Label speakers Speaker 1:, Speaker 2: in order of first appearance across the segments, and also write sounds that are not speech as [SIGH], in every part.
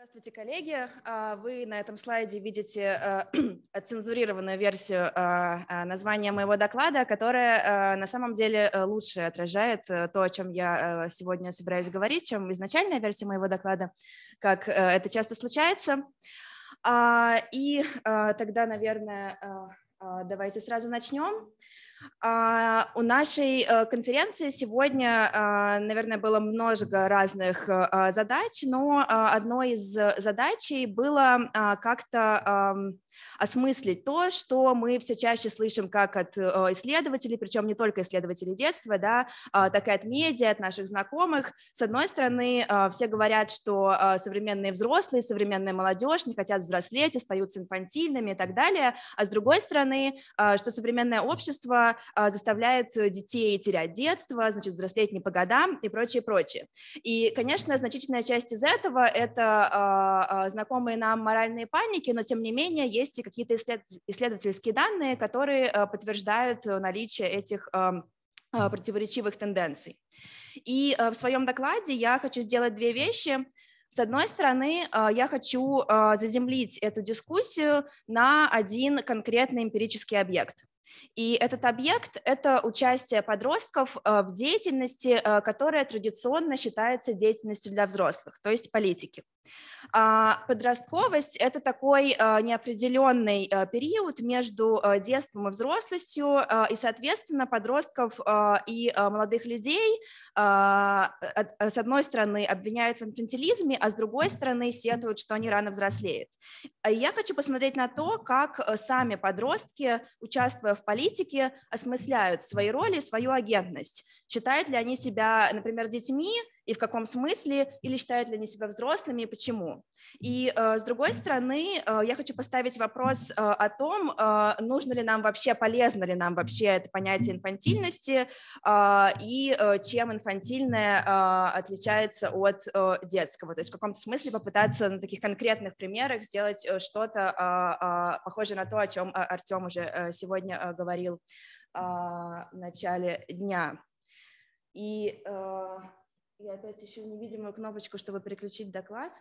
Speaker 1: Здравствуйте, коллеги. А, вы на этом слайде видите э, [CLEARS THROAT] цензурированную версию а, а, названия моего доклада, которая э, на самом деле э, лучше отражает то, о чем я сегодня собираюсь говорить, чем изначальная версия моего доклада, как это часто случается. И тогда, наверное, давайте сразу начнем. А, у нашей э, конференции сегодня, а, наверное, было много разных а, задач, но одной из э, задачей было как-то осмыслить то, что мы все чаще слышим как от э, исследователей, причем не только исследователей детства, да, а, так и от медиа, от наших знакомых. С одной стороны, э, все говорят, что э, современные взрослые, современная молодежь не хотят взрослеть, остаются инфантильными и так далее, а с другой стороны, что современное общество заставляет детей терять детство, значит, взрослеть не по годам и прочее, прочее. И, конечно, значительная часть из этого — это знакомые нам моральные паники, но, тем не менее, есть и какие-то исследовательские данные, которые э, подтверждают э, наличие этих эм, э, противоречивых тенденций. И в своем докладе я хочу сделать две вещи. С одной стороны, я хочу заземлить эту дискуссию на один конкретный эмпирический объект. И этот объект – это участие подростков в деятельности, которая традиционно считается деятельностью для взрослых, то есть политики. А, подростковость – это такой а, неопределенный а, период между детством и взрослостью, и, соответственно, подростков и молодых людей, с одной стороны, обвиняют в инфантилизме, а с другой стороны, сетуют, что они рано взрослеют. Я хочу посмотреть на то, как сами подростки, участвуя в политике, осмысляют свои роли, свою агентность считают ли они себя, например, детьми и в каком смысле, или считают ли они себя взрослыми и почему. И э, с другой стороны, э, я хочу поставить вопрос э, о том, э, нужно ли нам вообще, полезно ли нам вообще это понятие инфантильности э, и э, чем инфантильное э, отличается от э, детского. То есть в каком-то смысле попытаться на таких конкретных примерах сделать э, что-то э, э, похожее на то, о чем э, Артем уже э, сегодня говорил в начале дня. И э, я опять ищу невидимую кнопочку, чтобы переключить доклад.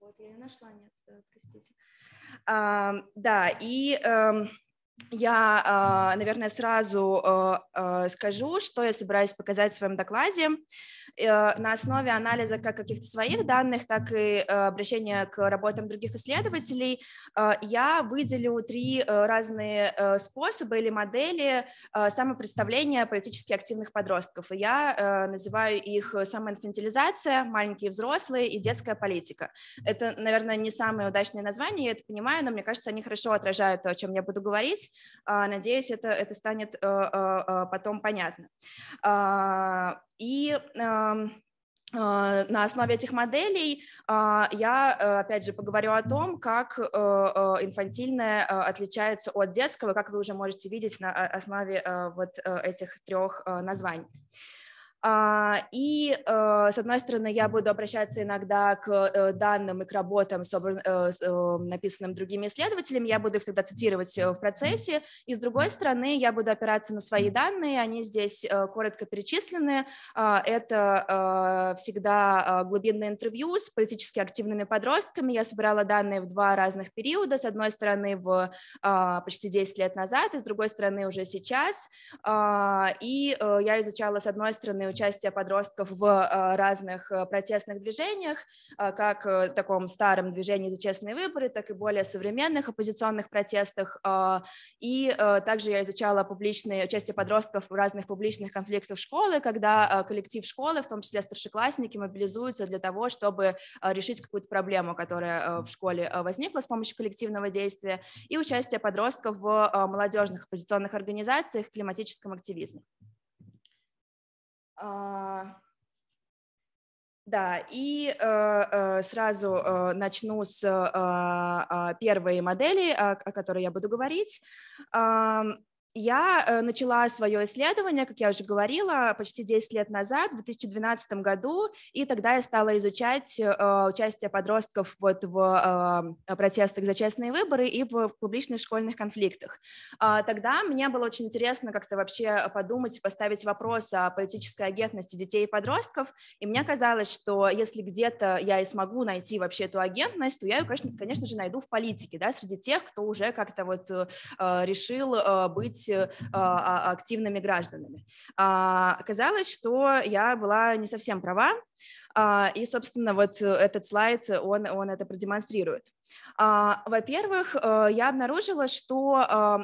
Speaker 1: Вот, я ее нашла, нет, э, простите. А, да, и... Эм, я, э, наверное, сразу э, э, скажу, что я собираюсь показать в своем докладе на основе анализа как каких-то своих данных, так и обращения к работам других исследователей. Я выделю три разные способа или модели самопредставления политически активных подростков. И я называю их самоинфантилизация, маленькие взрослые и детская политика. Это, наверное, не самые удачные названия, я это понимаю, но мне кажется, они хорошо отражают то, о чем я буду говорить быть. А, надеюсь, это, это станет э, э, э, потом понятно. А, и эм, на основе этих моделей а, я, опять же, поговорю о том, как инфантильное отличается от детского, как вы уже можете видеть на основе вот этих трех названий. А, и, э, с одной стороны, я буду обращаться иногда к э, данным и к работам, э, написанным другими исследователями, я буду их тогда цитировать в процессе, и, с другой стороны, я буду опираться на свои данные, они здесь коротко перечислены, а, это всегда глубинное интервью с политически активными подростками, я собирала данные в два разных периода, с одной стороны, в а, почти 10 лет назад, и, с другой стороны, уже сейчас, и я изучала, с одной стороны, участие подростков в э, разных э, протестных движениях, э, как в таком старом движении за честные выборы, так и более современных оппозиционных протестах. И также я изучала публичные участие подростков в разных публичных конфликтах школы, когда коллектив школы, в том числе старшеклассники, мобилизуются для того, чтобы решить какую-то проблему, которая в школе возникла с помощью коллективного действия, и участие подростков в молодежных оппозиционных организациях, климатическом активизме. А, да, и э, э, сразу э, начну с э, э, первой модели, о, о которой я буду говорить. Э, я э, начала свое исследование, как я уже говорила, почти 10 лет назад, в 2012 году, и тогда я стала изучать э, участие подростков вот в э, протестах за честные выборы и в публичных школьных конфликтах. А, тогда мне было очень интересно как-то вообще подумать, поставить вопрос о политической агентности детей и подростков, и мне казалось, что если где-то я и смогу найти вообще эту агентность, то я ее, конечно, конечно же, найду в политике, да, среди тех, кто уже как-то вот решил быть быть э, а, активными гражданами. А, оказалось, что я была не совсем права, а, и, собственно, вот э, этот слайд, э, он, он это продемонстрирует. А, во-первых, э, я обнаружила, что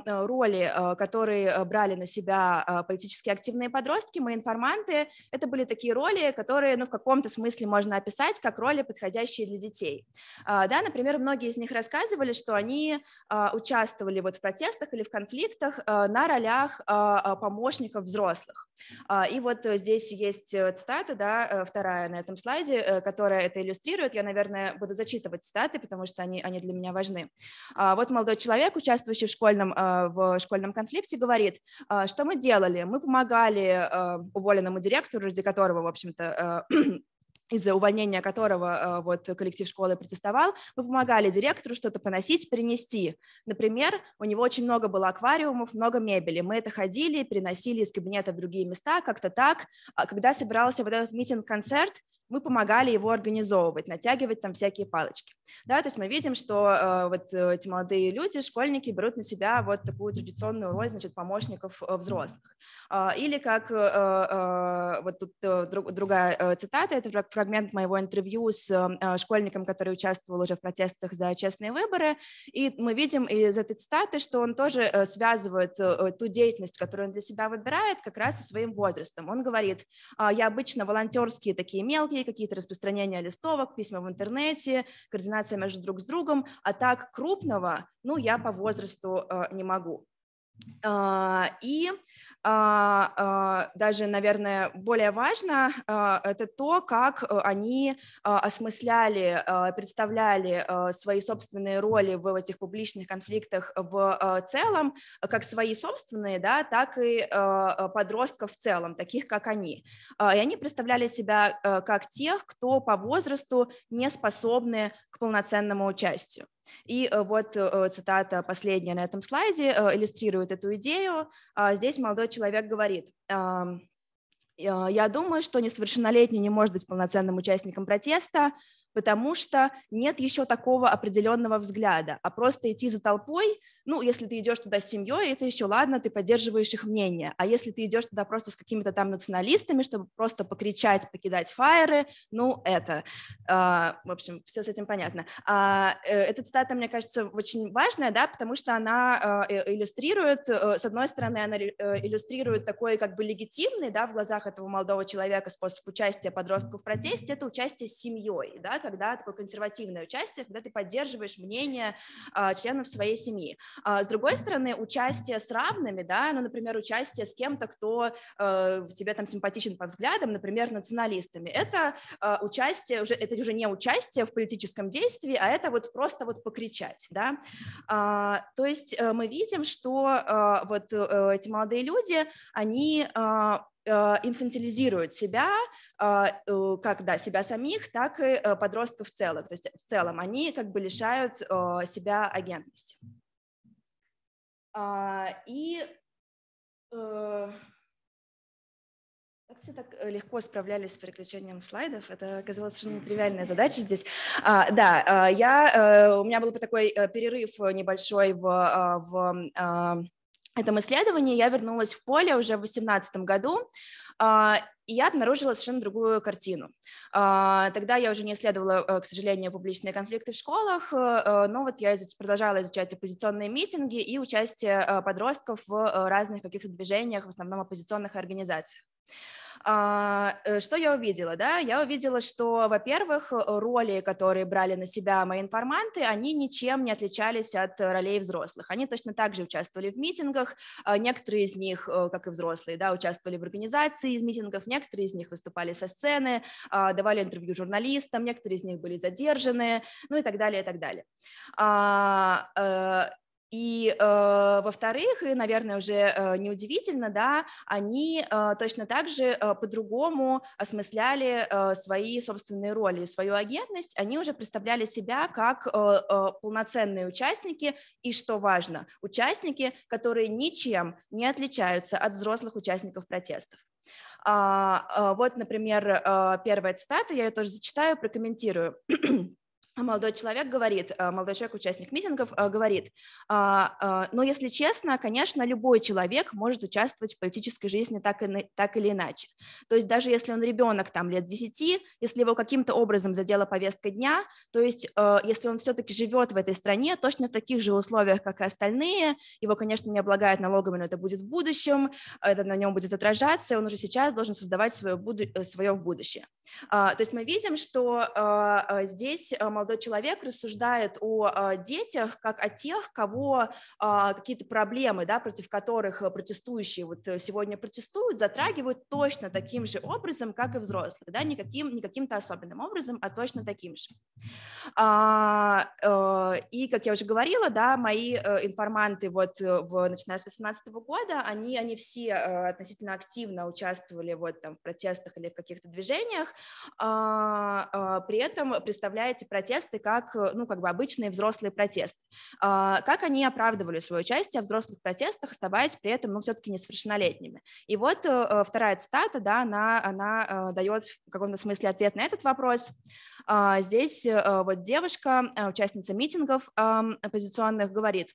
Speaker 1: роли, которые брали на себя политически активные подростки, мои информанты, это были такие роли, которые ну, в каком-то смысле можно описать как роли, подходящие для детей. А, да, например, многие из них рассказывали, что они участвовали вот в протестах или в конфликтах на ролях помощников взрослых. И вот здесь есть цитата, да, вторая на этом слайде, э, которая это иллюстрирует. Я, наверное, буду зачитывать цитаты, потому что они, они для меня важны. А, вот молодой человек, участвующий в школьном, э, в школьном конфликте, говорит, э, что мы делали? Мы помогали уволенному директору, ради которого, в общем-то, [CLEARS THROAT] из-за увольнения которого вот коллектив школы протестовал, мы помогали директору что-то поносить, принести. Например, у него очень много было аквариумов, много мебели. Мы это ходили, переносили из кабинета в другие места, как-то так. А когда собирался вот этот митинг-концерт, мы помогали его организовывать, натягивать там всякие палочки. Да, то есть мы видим, что э, вот э, эти молодые люди, школьники берут на себя вот такую традиционную роль, значит, помощников э, взрослых. Э, или как э, э, вот тут э, друг, другая э, цитата, это фрагмент моего интервью с э, школьником, который участвовал уже в протестах за честные выборы, и мы видим из этой цитаты, что он тоже э, связывает э, э ту деятельность, которую он для себя выбирает, как раз со своим возрастом. Он говорит, э, я обычно волонтерские такие мелкие технологии, какие-то распространения листовок, письма в интернете, координация между друг с другом, а так крупного, ну, я по возрасту э, не могу. А, и а, а, даже, наверное, более важно, это то, как э, они осмысляли, представляли свои собственные роли в этих публичных конфликтах в целом, как свои собственные, да, так и подростков в целом, таких как они. И они представляли себя э, как тех, кто по возрасту не способны к полноценному участию. И э, вот э, цитата последняя на этом слайде э, иллюстрирует эту идею. А, здесь молодой человек говорит, я думаю, что несовершеннолетний не может быть полноценным участником протеста, потому что нет еще такого определенного взгляда, а просто идти за толпой, ну, если ты идешь туда с семьей, это еще ладно, ты поддерживаешь их мнение, а если ты идешь туда просто с какими-то там националистами, чтобы просто покричать, покидать фаеры, ну, это, э, в общем, все с этим понятно. А, э, эта цитата, мне кажется, очень важная, да, потому что она а, э, иллюстрирует, э, с одной стороны, она э, иллюстрирует такой как бы легитимный, да, в глазах этого молодого человека способ участия подростков в протесте, это участие с семьей, да, когда такое консервативное участие, когда ты поддерживаешь мнение э, членов своей семьи. Э, с другой стороны, участие с равными, да, ну, например, участие с кем-то, кто э, тебе там симпатичен по взглядам, например, националистами, это э, участие уже, это уже не участие в политическом действии, а это вот просто вот покричать, да. Э, то есть э, мы видим, что э, вот э, эти молодые люди, они э, Э, инфантилизируют себя, а, э, как да, себя самих, так и э, подростков в целом. То есть в целом они как бы лишают себя агентности. А, и как все так легко справлялись с переключением слайдов? Это оказалась совершенно тривиальная задача здесь. А, да, я, у меня был такой перерыв небольшой в, в а, этом исследовании я вернулась в поле уже в 2018 году, а, и я обнаружила совершенно другую картину. А, тогда я уже не исследовала, э, к сожалению, публичные конфликты в школах, э, э, но вот я продолжала изучать оппозиционные митинги и участие подростков в разных каких-то движениях, в основном оппозиционных организациях. А, э, что я увидела, да? Я увидела, что, во-первых, роли, которые брали на себя мои информанты, они ничем не отличались от ролей взрослых. Они точно так же участвовали в митингах, а, некоторые из них, э, как и взрослые, да, участвовали в организации из митингов, некоторые из них выступали со сцены, а, давали интервью журналистам, некоторые из них были задержаны, ну и так далее, и так далее. Э, и, э, во-вторых, и, наверное, уже э, неудивительно, да, они э, точно так же э, по-другому осмысляли э, свои собственные роли, свою агентность, они уже представляли себя как э, э, полноценные участники, и, что важно, участники, которые ничем не отличаются от взрослых участников протестов. А, а, вот, например, э, первая цитата, я ее тоже зачитаю, прокомментирую. А молодой человек говорит, а, молодой человек, участник митингов, а, говорит, но если честно, конечно, любой человек может участвовать в политической жизни так, и, так или иначе. То есть даже если он ребенок там лет 10, если его каким-то образом задела повестка дня, то есть если он все-таки живет в этой стране, точно в таких же условиях, как и остальные, его, конечно, не облагают налогами, но это будет в будущем, это на нем будет отражаться, и он уже сейчас должен создавать свое, буду... свое в будущее. То есть мы видим, что здесь молодой молодой человек рассуждает о а, детях как о тех, кого а, какие-то проблемы, да, против которых э, протестующие вот э, сегодня протестуют, затрагивают точно таким же образом, как и взрослых, да, никаким, не каким-то особенным образом, а точно таким же. А, э, и, как я уже говорила, да, мои информанты вот в, начиная с 18 года, они, они все относительно активно участвовали вот там в протестах или в каких-то движениях, при этом, представляете, протест протесты как, э, ну, как бы обычные взрослые протесты. А, как они оправдывали свое участие в взрослых протестах, оставаясь при этом, ну, все-таки несовершеннолетними. И вот э, э, вторая цитата, да, она, она дает в каком-то смысле ответ на этот вопрос. А, здесь вот девушка, участница митингов оппозиционных, говорит,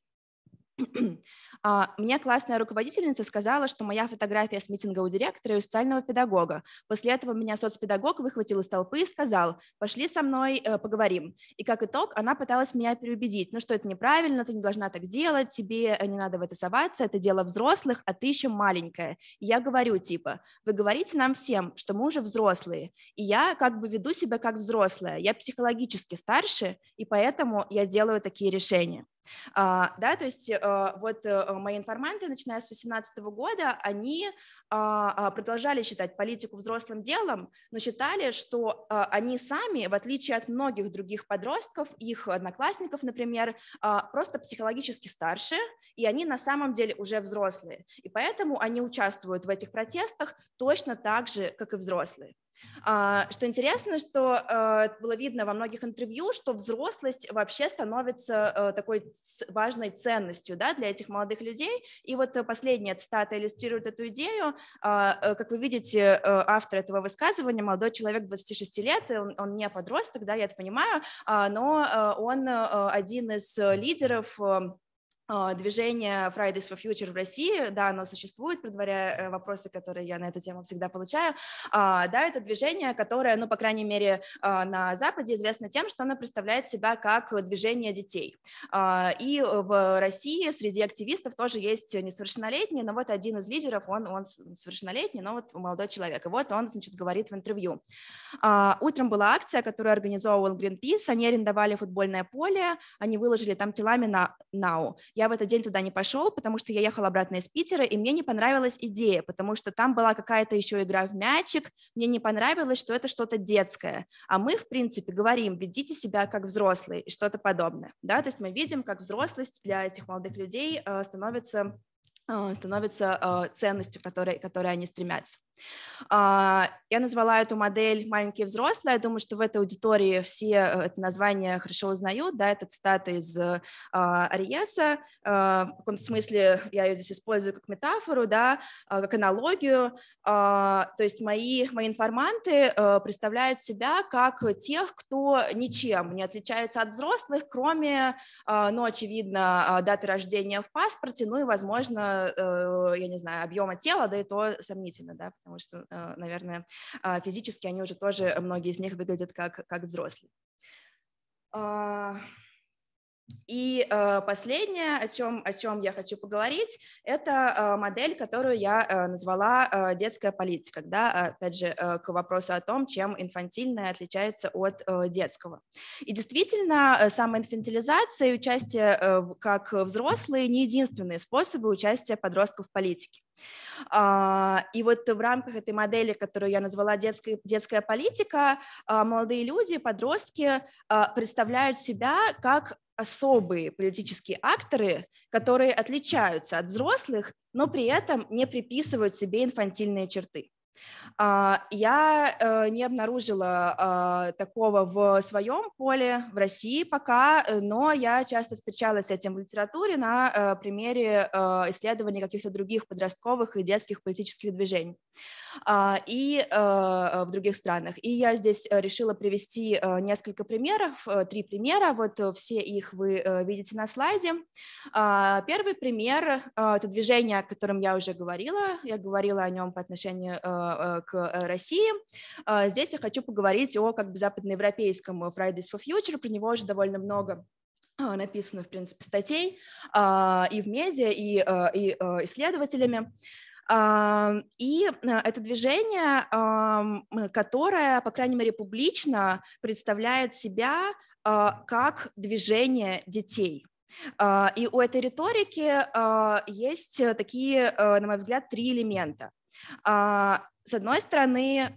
Speaker 1: а, мне классная руководительница сказала, что моя фотография с митинга у директора и у социального педагога. После этого меня соцпедагог выхватил из толпы и сказал, пошли со мной, э, поговорим. И как итог, она пыталась меня переубедить, ну что это неправильно, ты не должна так делать, тебе э, не надо в это соваться, это дело взрослых, а ты еще маленькая. И я говорю, типа, вы говорите нам всем, что мы уже взрослые, и я как бы веду себя как взрослая, я психологически старше, и поэтому я делаю такие решения. А, да, то есть а, вот а, мои информанты, начиная с 2018 года, они а, а, продолжали считать политику взрослым делом, но считали, что а, они сами, в отличие от многих других подростков, их одноклассников, например, а, просто психологически старше, и они на самом деле уже взрослые. И поэтому они участвуют в этих протестах точно так же, как и взрослые. А, что интересно, что э, было видно во многих интервью, что взрослость вообще становится э, такой важной ценностью да, для этих молодых людей. И вот э, последняя цитата иллюстрирует эту идею. А, как вы видите, автор этого высказывания, молодой человек 26 лет, он, он не подросток, да, я это понимаю, а, но он один из лидеров а, движение Fridays for Future в России, да, оно существует, предваряя э, вопросы, которые я на эту тему всегда получаю, а, да, это движение, которое, ну, по крайней мере, а, на Западе известно тем, что оно представляет себя как движение детей. И в России среди активистов тоже есть несовершеннолетние, но вот один из лидеров, он, он совершеннолетний, но вот молодой человек, и вот он, значит, говорит в интервью. Утром была акция, которую организовывал Greenpeace, они арендовали футбольное поле, они выложили там телами на нау, я в этот день туда не пошел, потому что я ехал обратно из Питера, и мне не понравилась идея, потому что там была какая-то еще игра в мячик, мне не понравилось, что это что-то детское. А мы, в принципе, говорим, ведите себя как взрослые и что-то подобное. Да? То есть мы видим, как взрослость для этих молодых людей э, становится э, становится э, ценностью, к которой, которой они стремятся. А, я назвала эту модель «Маленькие взрослые». Я думаю, что в этой аудитории все э, это название хорошо узнают. Да, это цитата из э, Ариеса. Э, в каком-то смысле я ее здесь использую как метафору, да, как аналогию. А, то есть мои, мои информанты представляют себя как тех, кто ничем не отличается от взрослых, кроме, ну, очевидно, даты рождения в паспорте, ну и, возможно, я не знаю, объема тела, да и то сомнительно, да, потому что, э, наверное, а, физически они уже тоже, многие из них выглядят как, как взрослые. А, и э, последнее, о чем, о чем я хочу поговорить, это э, модель, которую я э, назвала э, детская политика, да, опять же, э, к вопросу о том, чем инфантильное отличается от э, детского. И действительно, э, самоинфантилизация и участие э, как взрослые не единственные способы участия подростков в политике. А, и вот в рамках этой модели, которую я назвала детская детская политика, э, молодые люди, подростки э, представляют себя как особые политические акторы, которые отличаются от взрослых, но при этом не приписывают себе инфантильные черты. А, я э, не обнаружила э, такого в своем поле в России пока, э, но я часто встречалась с этим в литературе на примере исследований каких-то других подростковых и детских политических движений. А, и э, э, в других странах. И я здесь э, решила привести несколько примеров, три примера, вот все их вы видите на слайде. А, первый пример – это движение, о котором я уже говорила, я говорила о нем по отношению к России. А, здесь я хочу поговорить о как бы западноевропейском Fridays for Future, про него уже довольно много написано, в принципе, статей и в медиа, и, и исследователями. И э, это движение, которое, по крайней мере, публично представляет себя э, как движение детей. Э, и у этой риторики есть такие, на мой взгляд, три элемента с одной стороны, э,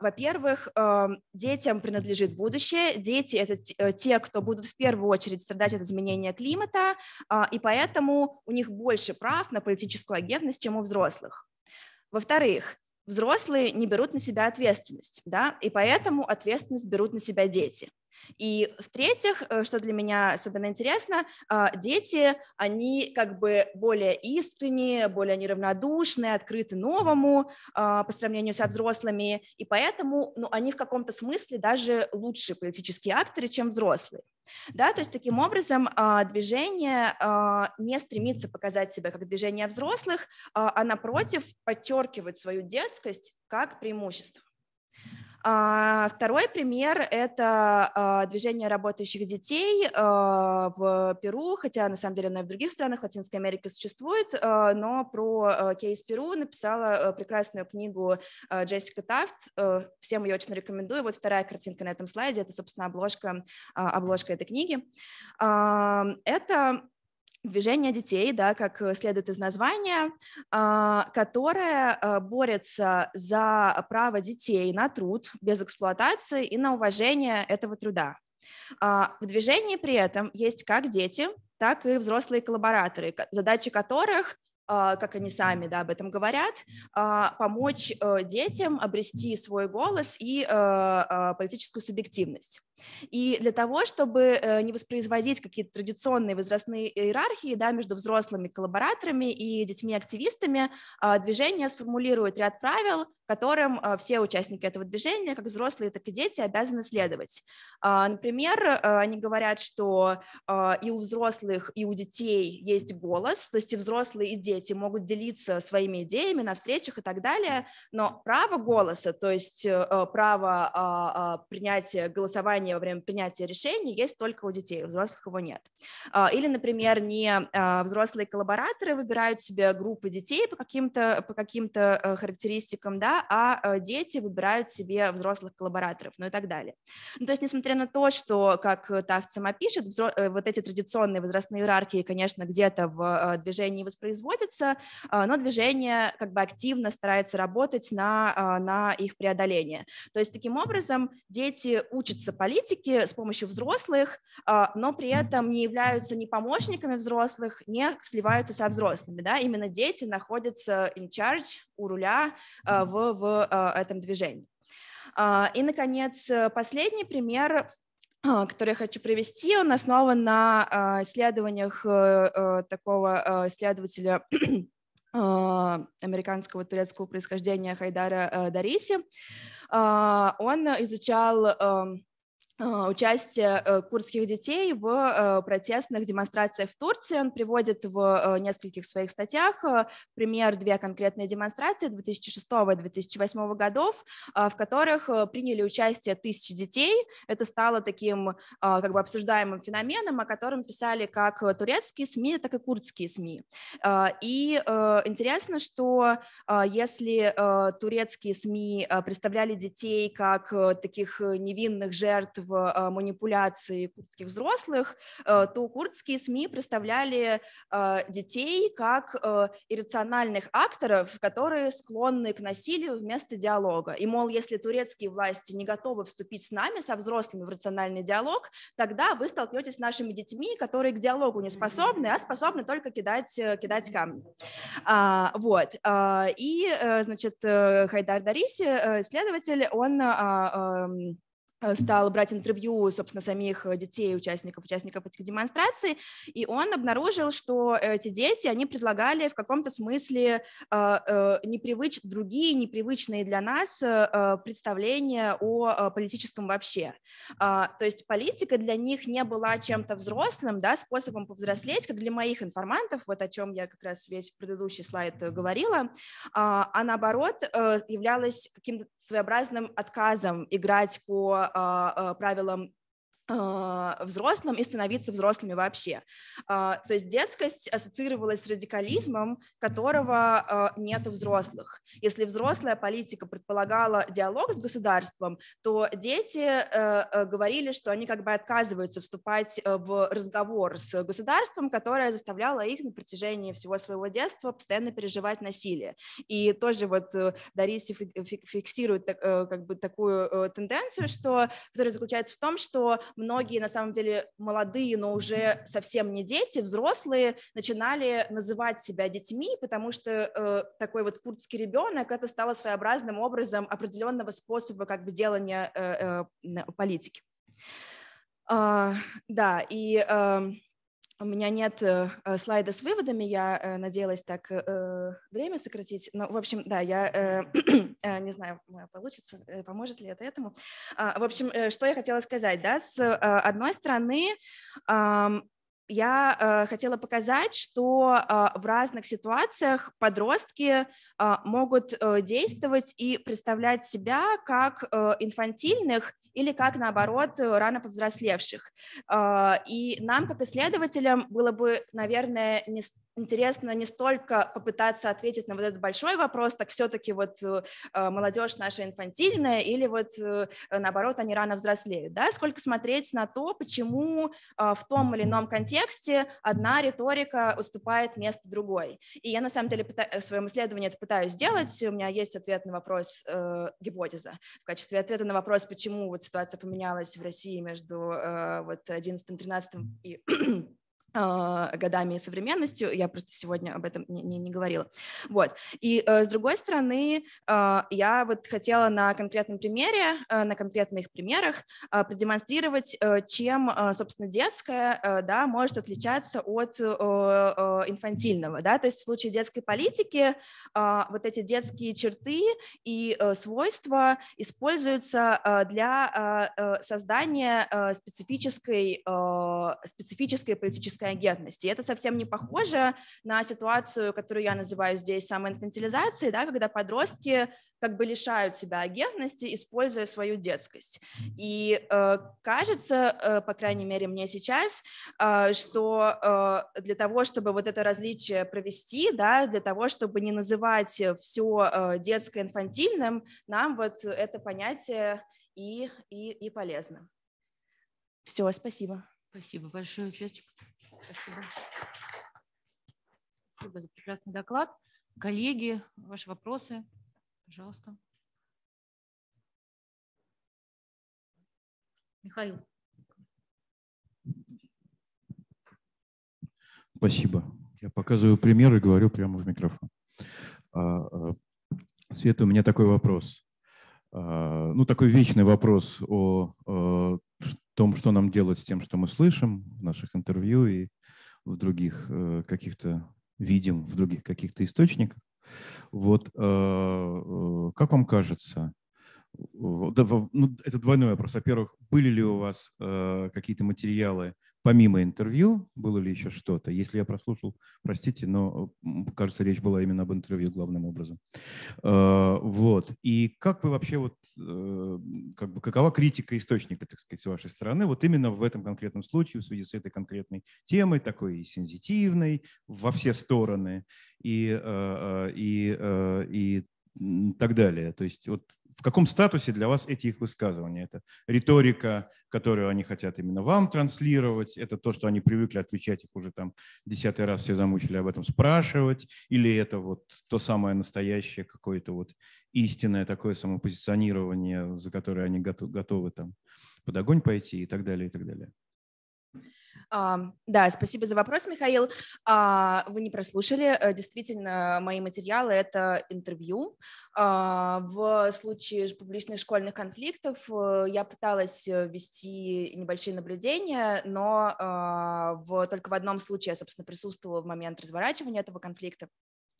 Speaker 1: во-первых, э, детям принадлежит будущее. Дети — это те, э, кто будут в первую очередь страдать от изменения климата, э, и поэтому у них больше прав на политическую агентность, чем у взрослых. Во-вторых, взрослые не берут на себя ответственность, да, и поэтому ответственность берут на себя дети. И в-третьих, э, что для меня особенно интересно, а, дети, они как бы более искренние, более неравнодушные, открыты новому а, по сравнению со взрослыми, и поэтому ну, они в каком-то смысле даже лучшие политические акторы, чем взрослые. Да, то есть таким образом а, движение не стремится показать себя как движение взрослых, а напротив подчеркивает свою детскость как преимущество. А, второй пример – это а, движение работающих детей а, в Перу, хотя на самом деле оно и в других странах Латинской Америки существует, но про кейс Перу написала прекрасную книгу Джессика Тафт, всем ее очень рекомендую. Вот вторая картинка на этом слайде – это, собственно, обложка, обложка этой книги. Это движение детей, да, как э, следует из названия, а, которое э, борется за право детей на труд без эксплуатации и на уважение этого труда. А, в движении при этом есть как дети, так и взрослые коллабораторы, задача которых а, как они сами да, об этом говорят, а, помочь э, детям обрести свой голос и э, а, политическую субъективность. И для того, чтобы э, не воспроизводить какие-то традиционные возрастные иерархии да, между взрослыми коллабораторами и детьми-активистами, движение сформулирует ряд правил, которым все участники этого движения, как взрослые, так и дети, обязаны следовать. Например, они говорят, что и у взрослых, и у детей есть голос, то есть и взрослые, и дети комьюнити, могут делиться своими идеями на встречах и так далее, но право голоса, то есть э, э, право а, а, принятия голосования во время принятия решений есть только у детей, у взрослых его нет. А, или, например, не взрослые коллабораторы выбирают себе группы детей по каким-то по каким-то э, характеристикам, да, а дети выбирают себе взрослых коллабораторов, ну и так далее. Ну, то есть, несмотря на то, что, как Тафт сама пишет, вот эти традиционные возрастные иерархии, конечно, где-то в движении воспроизводятся, находятся, а, но движение как бы активно старается работать на, а, на их преодоление. То есть таким образом дети учатся политике с помощью взрослых, а, но при этом не являются ни помощниками взрослых, не сливаются со взрослыми. Да? Именно дети находятся in charge, у руля в, в этом движении. И, наконец, последний пример а, который я хочу привести, он основан на э, исследованиях э, э, такого исследователя [CLEARS THROAT] а, американского турецкого происхождения Хайдара Дариси. А, он изучал эм, а, участие э, курдских детей в э, протестных демонстрациях в Турции. Он приводит в э, нескольких своих статьях пример две конкретные демонстрации 2006-2008 годов, а, в которых приняли участие тысячи детей. Это стало таким а, как бы обсуждаемым феноменом, о котором писали как турецкие СМИ, так и курдские СМИ. И интересно, что если турецкие СМИ представляли детей как таких невинных жертв в а, манипуляции курдских взрослых, э, то курдские СМИ представляли э, детей как э, иррациональных акторов, которые склонны к насилию вместо диалога. И, мол, если турецкие власти не готовы вступить с нами, со взрослыми, в рациональный диалог, тогда вы столкнетесь с нашими детьми, которые к диалогу не способны, а способны только кидать, кидать камни. А, вот. И, значит, Хайдар Дариси, следователь, он а, эм, Э, стал брать интервью, собственно, самих э, детей, участников, участников этих демонстраций, и он обнаружил, что эти дети, они предлагали в каком-то смысле э, э, непривыч... другие непривычные для нас э, э представления о политическом вообще. А, то есть политика для них не была чем-то взрослым, да, способом повзрослеть, как для моих информантов, вот о чем я как раз весь предыдущий слайд говорила, а, а наоборот являлась каким-то своеобразным отказом играть по а, а, правилам а, взрослым и становиться взрослыми вообще. А, то есть детскость ассоциировалась с радикализмом, которого а, нет у взрослых. Если взрослая политика предполагала диалог с государством, то дети э, э, говорили, что они как бы отказываются вступать э, в разговор с государством, которое заставляло их на протяжении всего своего детства постоянно переживать насилие. И тоже вот Дариси фиксирует как бы такую тенденцию, что, которая заключается в том, что многие, на самом деле, молодые, но уже совсем не дети, взрослые, начинали называть себя детьми, потому что э, такой вот курдский ребенок, это стало своеобразным образом определенного способа как бы делания э, э, политики. Э, да, и... Э, у меня нет э, э, слайда с выводами, я э, надеялась так э, время сократить. Но, в общем, да, я э, [CLEARS THROAT] э не знаю, получится, э, поможет ли это этому. Э, в общем, э, что я хотела сказать, да, с э, одной стороны, э, я э, хотела показать, что э, в разных ситуациях подростки э, могут э, действовать и представлять себя как э, инфантильных или как, наоборот, э, рано повзрослевших. А, и нам, как исследователям, было бы, наверное, не интересно не столько попытаться ответить на вот этот большой вопрос, так все-таки вот э, э, молодежь наша инфантильная или вот э, наоборот они рано взрослеют, да, сколько смотреть на то, почему а, в том или ином контексте одна риторика уступает место другой. И я на самом деле в своем исследовании это пытаюсь сделать, у меня есть ответ на вопрос, э, гипотеза в качестве ответа на вопрос, почему вот ситуация поменялась в России между э, вот 11, 13 и а, годами и современностью. Я просто сегодня об этом не, не, не говорила. Вот. И э, с другой стороны, а, я вот хотела на конкретном примере, э, на конкретных примерах а, продемонстрировать, э, чем, собственно, детское да, может отличаться от инфантильного. Да? То есть в случае детской политики вот эти детские черты и свойства используются для создания специфической, специфической политической экономической агентности. это совсем не похоже на ситуацию, которую я называю здесь самоинфантилизацией, да, когда подростки как бы лишают себя агентности, используя свою детскость. И э, кажется, э, по крайней мере мне сейчас, э, что э, для того, чтобы вот это различие провести, да, для того, чтобы не называть все э, детское инфантильным, нам вот это понятие и, и, и полезно. Все, спасибо. Спасибо большое, Светочка. Спасибо. Спасибо за прекрасный
Speaker 2: доклад. Коллеги, ваши вопросы, пожалуйста. Михаил.
Speaker 3: Спасибо. Я показываю пример и говорю прямо в микрофон. А, а, Света, у меня такой вопрос. А, ну, такой вечный вопрос о в том, что нам делать с тем, что мы слышим в наших интервью и в других э, каких-то видим, в других каких-то источниках. Вот э, э, как вам кажется, ну, это двойной вопрос. Во-первых, были ли у вас э, какие-то материалы помимо интервью? Было ли еще что-то? Если я прослушал, простите, но, кажется, речь была именно об интервью главным образом. Э, вот. И как вы вообще, вот, э, как бы, какова критика источника, так сказать, с вашей стороны, вот именно в этом конкретном случае, в связи с этой конкретной темой, такой сенситивной во все стороны, и, э, э и, э, и так далее. То есть вот в каком статусе для вас эти их высказывания? Это риторика, которую они хотят именно вам транслировать, это то, что они привыкли отвечать, их уже там десятый раз все замучили об этом спрашивать, или это вот то самое настоящее какое-то вот истинное такое самопозиционирование, за которое они готовы, готовы там под огонь пойти и так далее, и так далее.
Speaker 1: Да, спасибо за вопрос, Михаил. А, вы не прослушали. Э, действительно, мои материалы — это интервью. А, в случае публичных школьных конфликтов э, я пыталась э, вести небольшие наблюдения, но а, только в одном случае я, собственно, присутствовала в момент разворачивания этого конфликта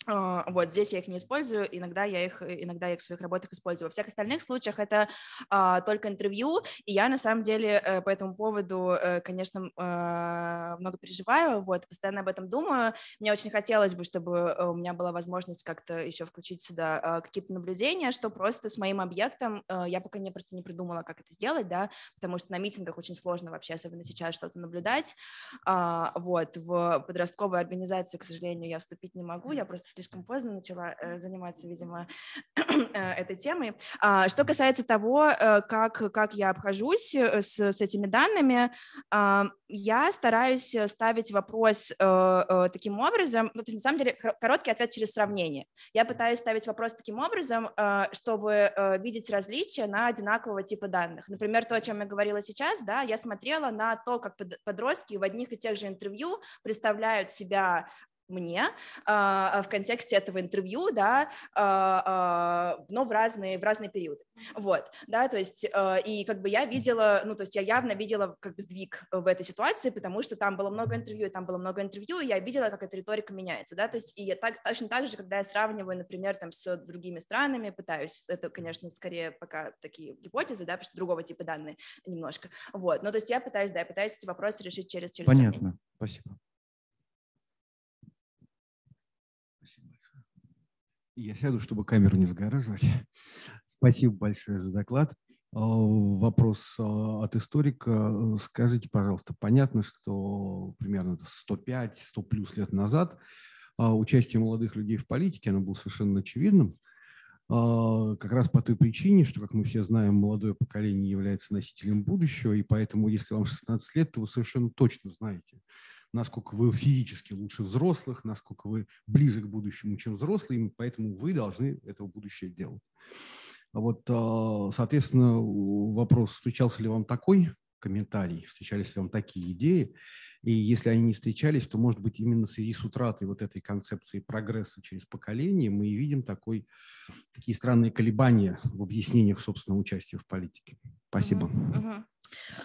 Speaker 1: а, вот здесь я их не использую, иногда я их, э, иногда я их в своих работах использую. Во всех остальных случаях это а, только интервью, и я на самом деле э, по этому поводу, э, конечно, а, много переживаю, вот, постоянно об этом думаю. Мне очень хотелось бы, чтобы у меня была возможность как-то еще включить сюда а, какие-то наблюдения, что просто с моим объектом, я пока не просто не придумала, как это сделать, да, потому что на митингах очень сложно вообще, особенно сейчас, что-то наблюдать. А, вот, в подростковую организацию, к сожалению, я вступить не могу, я просто слишком поздно начала э, заниматься, видимо, [CLEARS THROAT] э, этой темой. А, что касается того, э, как, как я обхожусь с, с этими данными, а, я стараюсь ставить вопрос таким образом, ну, то есть, на самом деле, короткий ответ через сравнение. Я пытаюсь ставить вопрос таким образом, чтобы видеть различия на одинакового типа данных. Например, то, о чем я говорила сейчас, да, я смотрела на то, как подростки в одних и тех же интервью представляют себя мне а, в контексте этого интервью, да, а, а, но в разные, в разные периоды, вот, да, то есть, и как бы я видела, ну, то есть я явно видела как бы сдвиг в этой ситуации, потому что там было много интервью, там было много интервью, и я видела, как эта риторика меняется, да, то есть, и я так, точно так же, когда я сравниваю, например, там с другими странами, пытаюсь, это, конечно, скорее пока такие гипотезы, да, потому что другого типа данные немножко, вот, ну, то есть я пытаюсь, да, я пытаюсь эти вопросы решить через, через Понятно, сравнение.
Speaker 3: спасибо. Я сяду, чтобы камеру не загораживать. [LAUGHS] Спасибо большое за доклад. А, вопрос а, от историка. Скажите, пожалуйста, понятно, что примерно 105-100 плюс лет назад а, участие молодых людей в политике, оно было совершенно очевидным, как раз по той причине, что, как мы все знаем, молодое поколение является носителем будущего, и поэтому, если вам 16 лет, то вы совершенно точно знаете, насколько вы физически лучше взрослых, насколько вы ближе к будущему, чем взрослые, и поэтому вы должны этого будущее делать. Вот, а, соответственно, вопрос, встречался ли вам такой комментарий, встречались ли вам такие идеи, и если они не встречались, то, может быть, именно в связи с утратой вот этой концепции прогресса через поколение мы и видим такой, такие странные колебания в объяснениях собственного участия в политике. Спасибо. Uh-huh, uh-huh.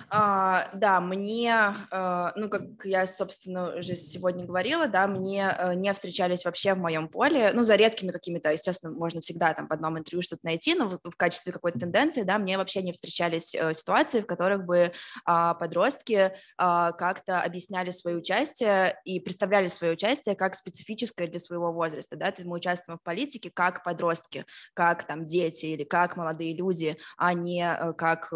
Speaker 1: А, да, мне, а, ну, как я, собственно, уже сегодня говорила, да, мне э, не встречались вообще в моем поле, ну, за редкими какими-то, естественно, можно всегда там в одном интервью что-то найти, но в качестве какой-то тенденции, да, мне вообще не встречались э, ситуации, в которых бы а, подростки а, как-то объясняли свое участие и представляли свое участие как специфическое для своего возраста, да, мы участвуем в политике как подростки, как там дети или как молодые люди, а не э, как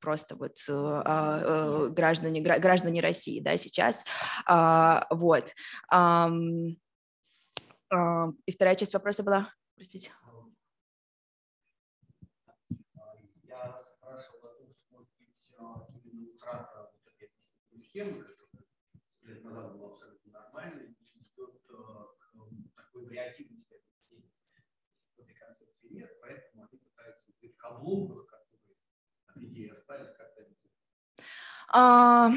Speaker 1: просто просто вот э, а, э, граждане, граждане России, да, сейчас, а, вот. А, и вторая часть вопроса была, простите. Э,
Speaker 3: схемы, которая лет назад была абсолютно нормальной, идет к такой вариативности этой концепции нет, поэтому они пытаются быть в обломках остались как-то?
Speaker 1: А,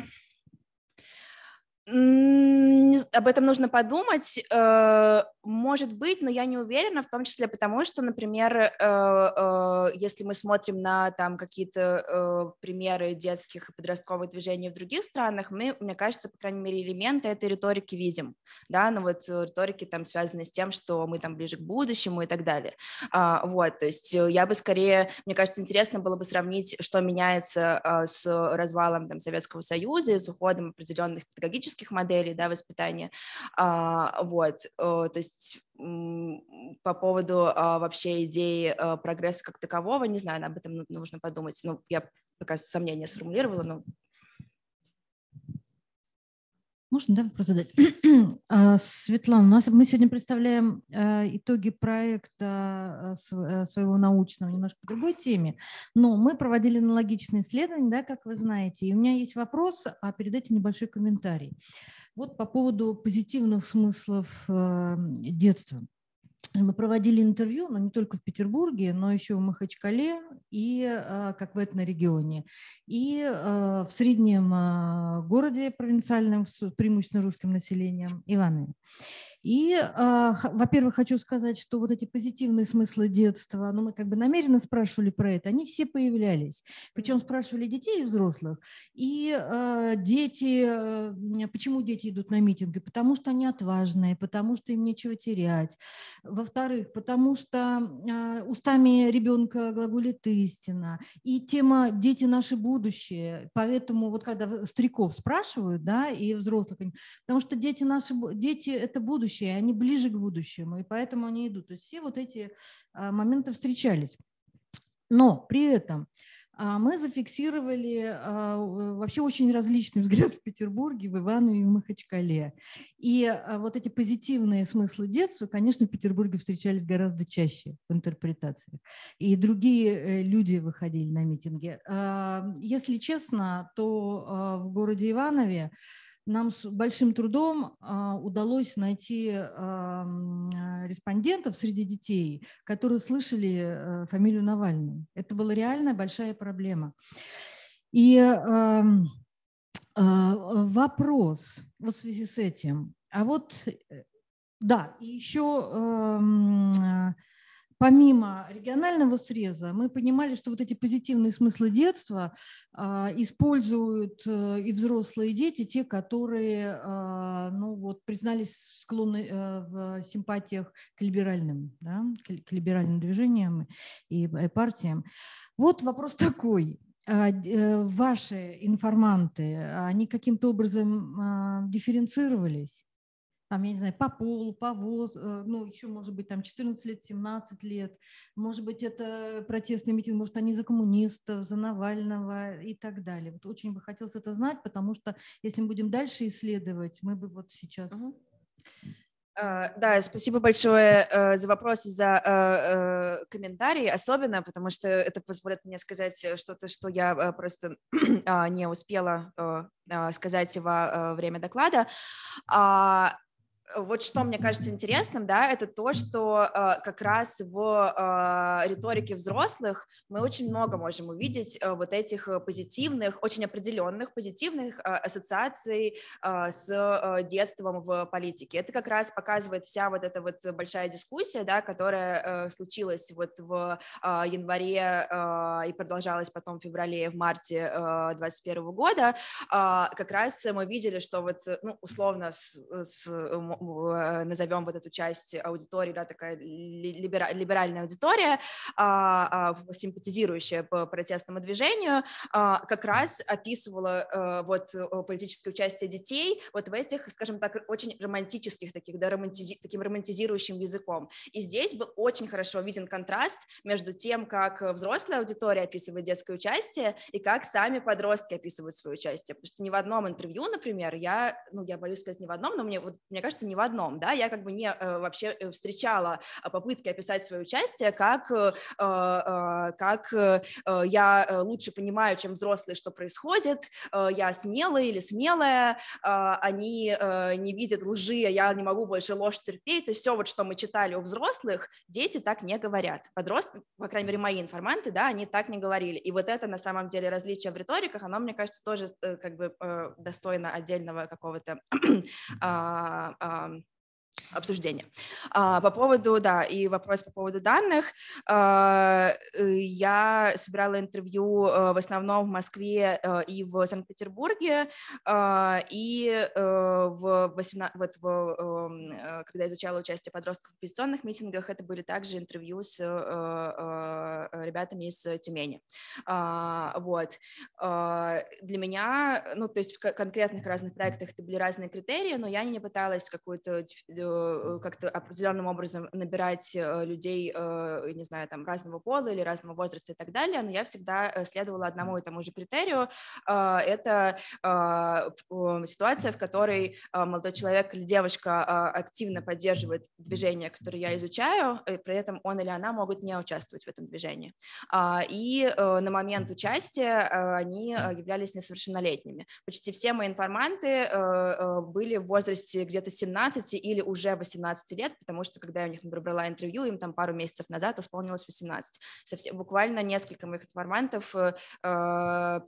Speaker 1: об этом нужно подумать, э, может быть, но я не уверена, в том числе потому, что, например, э, э, если мы смотрим на там какие-то примеры детских и подростковых движений в других странах, мы, мне кажется, по крайней мере, элементы этой риторики видим, да, но ну вот риторики там связаны с тем, что мы там ближе к будущему и так далее, а, вот, то есть я бы скорее, мне кажется, интересно было бы сравнить, что меняется с развалом там Советского Союза и с уходом определенных педагогических российских моделей, да, воспитания, а, вот, а, то есть по поводу а, вообще идеи а, прогресса как такового, не знаю, об этом нужно подумать, ну, я пока сомнения сформулировала, но
Speaker 2: можно, да, вопрос задать? [CLEARS THROAT] А, Светлана, у ну, нас, мы сегодня представляем а, итоги проекта а, своего научного немножко по другой теме, но мы проводили аналогичные исследования, да, как вы знаете. И у меня есть вопрос, а перед этим небольшой комментарий. Вот по поводу позитивных смыслов детства мы проводили интервью, но не только в Петербурге, но еще в Махачкале и а, как в этом регионе, И а, в среднем а, городе провинциальном с преимущественно русским населением Иваны. И, а, во-первых, хочу сказать, что вот эти позитивные смыслы детства, ну, мы как бы намеренно спрашивали про это, они все появлялись. Причем спрашивали детей и взрослых. И а, дети, а, почему дети идут на митинги? Потому что они отважные, потому что им нечего терять. Во-вторых, потому что устами ребенка глаголит истина. И тема «Дети – наше будущее». Поэтому вот когда стариков спрашивают, да, и взрослых, потому что дети наши, дети – это будущее, будущее, они ближе к будущему, и поэтому они идут. То есть все вот эти а, моменты встречались. Но при этом а, мы зафиксировали а, вообще очень различный [LAUGHS] взгляд в Петербурге, в Иванове и в Махачкале. И вот эти позитивные смыслы детства, конечно, в Петербурге встречались гораздо чаще в интерпретациях. И другие э, люди выходили на митинги. Если честно, то в городе Иванове нам с большим трудом а, удалось найти а, а, респондентов среди детей, которые слышали э, фамилию Навального. Это была реальная большая проблема. И вопрос вот в связи с этим. А вот, э, да, еще э, помимо регионального среза, мы понимали, что вот эти позитивные смыслы детства а, используют э, и взрослые дети, те, которые а, ну, вот, признались склонны э, в симпатиях к либеральным, да, к либеральным движениям и партиям. Вот вопрос такой а, э, ваши информанты, они каким-то образом дифференцировались? там, я не знаю, по полу, по возрасту, э, ну, еще, может быть, там 14 лет, 17 лет, может быть, это протестный митинг, может, они за коммунистов, за Навального и так далее. Вот очень бы хотелось это знать, потому что если мы будем дальше исследовать, мы бы вот сейчас... Угу.
Speaker 1: Да, спасибо большое э, за вопрос и за комментарии, особенно потому что это позволит мне сказать что-то, что я просто [CLEARS THROAT] а, не успела а, сказать во время доклада. А, Э, вот что мне кажется интересным, да, это то, что э, как раз в э, риторике взрослых мы очень много можем увидеть э, вот этих э, позитивных, очень определенных позитивных э, ассоциаций э, с э, детством в политике. Это как раз показывает вся вот эта вот большая дискуссия, да, которая э, случилась вот в э, январе э, и продолжалась потом в феврале и в марте э, 21 года. Э, как раз мы видели, что вот, э, ну, условно с, с Э, назовем вот эту часть аудитории, да, такая либера, либеральная аудитория, а, а, симпатизирующая по протестному движению, а, как раз описывала э, вот политическое участие детей вот в этих, скажем так, очень романтических таких, да, романтизи, таким романтизирующим языком. И здесь был очень хорошо виден контраст между тем, как взрослая аудитория описывает детское участие и как сами подростки описывают свое участие. Потому что ни в одном интервью, например, я, ну, я боюсь сказать ни в одном, но мне, вот, мне кажется, кажется, ни в одном, да, я как бы не э, вообще э, встречала э, попытки описать свое участие, как, как я лучше понимаю, чем взрослые, что происходит, я смелая или смелая, они не видят лжи, а я не могу больше ложь терпеть, то есть все вот, что мы читали у взрослых, дети так не говорят, подростки, по крайней мере, мои информанты, да, они так не говорили, и вот это на самом деле различие в риториках, оно, мне кажется, тоже как бы достойно отдельного какого-то [CLEARS THROAT] а, а, um, обсуждения. А, по поводу, да, и вопрос по поводу данных. А, э, я собирала интервью э, в основном в Москве э, и в Санкт-Петербурге, а, и в 18, вот в, эм, когда я изучала участие подростков в оппозиционных митингах, это были также интервью с ребятами из Тюмени. А, вот. А, для меня, ну, то есть в конкретных разных проектах это были разные критерии, но я не пыталась какую-то Э, как-то определенным образом набирать э, людей, э, не знаю, там, разного пола или разного возраста и так далее, но я всегда следовала одному и тому же критерию. Это ситуация, в которой молодой человек или девушка а, активно поддерживает движение, которое я изучаю, и при этом он или она могут не участвовать в этом движении. А, и на момент участия они являлись несовершеннолетними. Почти все мои информанты были в возрасте где-то 17 или уже уже 18 лет, потому что когда я у них, набрала интервью, им там пару месяцев назад исполнилось 18. Совсем, буквально несколько моих информантов 15 э,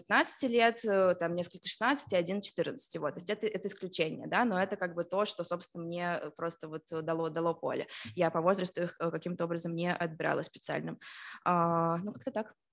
Speaker 1: э, лет, э, там несколько 16, один 14, вот, то есть это, это исключение, да, но это как бы то, что, собственно, мне просто вот дало, дало поле. Я по возрасту их каким-то образом не отбирала специальным. А, ну, как-то так.